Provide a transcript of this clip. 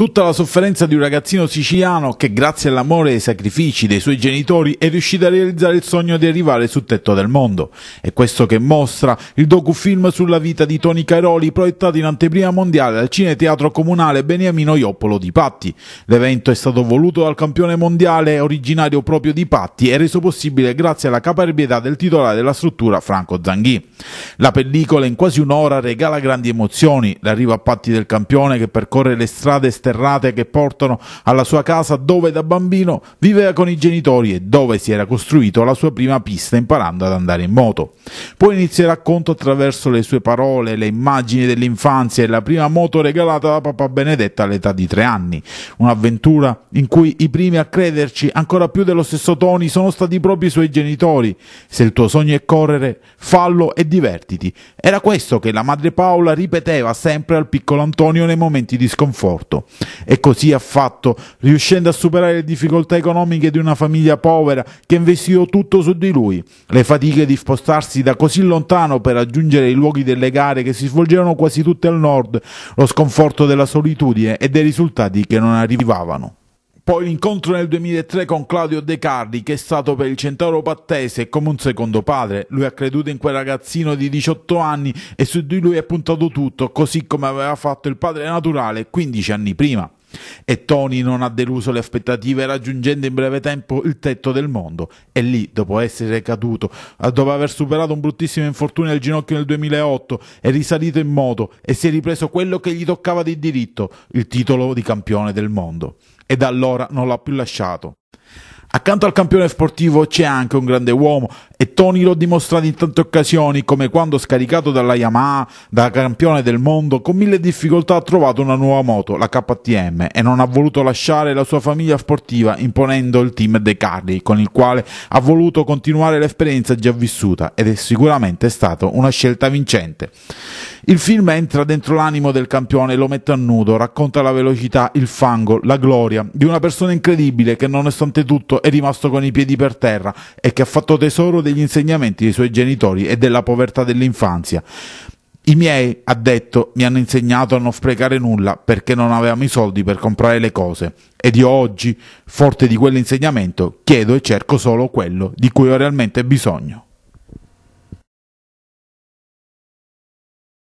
Tutta la sofferenza di un ragazzino siciliano che grazie all'amore e ai sacrifici dei suoi genitori è riuscito a realizzare il sogno di arrivare sul tetto del mondo. È questo che mostra il docufilm sulla vita di Toni Cairoli proiettato in anteprima mondiale al Cineteatro Comunale Beniamino Ioppolo di Patti. L'evento è stato voluto dal campione mondiale originario proprio di Patti e reso possibile grazie alla caparbietà del titolare della struttura Franco Zanghi. La pellicola in quasi un'ora regala grandi emozioni, l'arrivo a Patti del campione che percorre le strade esterne sterrate che portano alla sua casa dove da bambino viveva con i genitori e dove si era costruito la sua prima pista imparando ad andare in moto. Poi inizia il racconto attraverso le sue parole, le immagini dell'infanzia e la prima moto regalata da papà Benedetta all'età di tre anni. Un'avventura in cui i primi a crederci ancora più dello stesso Tony sono stati proprio i suoi genitori. Se il tuo sogno è correre, fallo e divertiti. Era questo che la madre Paola ripeteva sempre al piccolo Antonio nei momenti di sconforto. E così ha fatto, riuscendo a superare le difficoltà economiche di una famiglia povera che investiva tutto su di lui, le fatiche di spostarsi da così lontano per raggiungere i luoghi delle gare che si svolgevano quasi tutte al nord, lo sconforto della solitudine e dei risultati che non arrivavano. Poi l'incontro nel 2003 con Claudio De Cardi, che è stato per il centauro pattese come un secondo padre. Lui ha creduto in quel ragazzino di 18 anni e su di lui è puntato tutto, così come aveva fatto il padre naturale 15 anni prima. E Tony non ha deluso le aspettative raggiungendo in breve tempo il tetto del mondo. E lì, dopo essere caduto, dopo aver superato un bruttissimo infortunio al ginocchio nel 2008, è risalito in moto e si è ripreso quello che gli toccava di diritto, il titolo di campione del mondo. E da allora non l'ha più lasciato. Accanto al campione sportivo c'è anche un grande uomo e Tony l'ho dimostrato in tante occasioni, come quando scaricato dalla Yamaha, da campione del mondo, con mille difficoltà ha trovato una nuova moto, la KTM, e non ha voluto lasciare la sua famiglia sportiva imponendo il team De Carli, con il quale ha voluto continuare l'esperienza già vissuta ed è sicuramente stata una scelta vincente. Il film entra dentro l'animo del campione, lo mette a nudo, racconta la velocità, il fango, la gloria di una persona incredibile che nonostante tutto è rimasto con i piedi per terra e che ha fatto tesoro degli insegnamenti dei suoi genitori e della povertà dell'infanzia. I miei, ha detto, mi hanno insegnato a non sprecare nulla perché non avevamo i soldi per comprare le cose. Ed io oggi, forte di quell'insegnamento, chiedo e cerco solo quello di cui ho realmente bisogno.